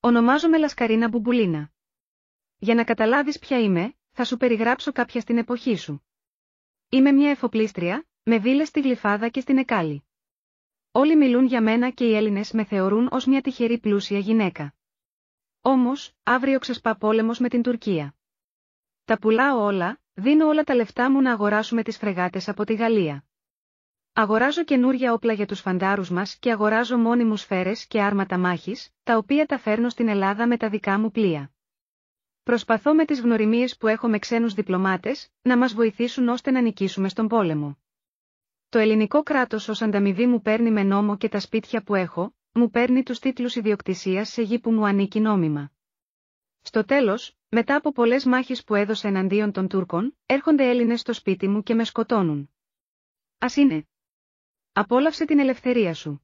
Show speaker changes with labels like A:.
A: Ονομάζομαι Λασκαρίνα Μπουμπουλίνα. Για να καταλάβεις ποια είμαι, θα σου περιγράψω κάποια στην εποχή σου. Είμαι μια εφοπλίστρια, με βίλες στη Γλυφάδα και στην Εκάλη. Όλοι μιλούν για μένα και οι Έλληνες με θεωρούν ως μια τυχερή πλούσια γυναίκα. Όμως, αύριο ξεσπά με την Τουρκία. Τα πουλάω όλα, δίνω όλα τα λεφτά μου να αγοράσουμε τις φρεγάτες από τη Γαλλία. Αγοράζω καινούρια όπλα για τους φαντάρους μας και αγοράζω μόνιμους σφαίρες και άρματα μάχης, τα οποία τα φέρνω στην Ελλάδα με τα δικά μου πλοία. Προσπαθώ με τις γνωριμίες που έχω με ξένους διπλωμάτες, να μας βοηθήσουν ώστε να νικήσουμε στον πόλεμο. Το ελληνικό κράτος ως ανταμοιβή μου παίρνει με νόμο και τα σπίτια που έχω, μου παίρνει τους τίτλους ιδιοκτησίας σε γη που μου ανήκει νόμιμα. Στο τέλος, μετά από πολλές μάχες που έδωσε εναντίον των Τούρκων, έρχονται Έλληνες στο σπίτι μου και με σκοτώνουν. Ας είναι, Απόλαυσε την ελευθερία σου.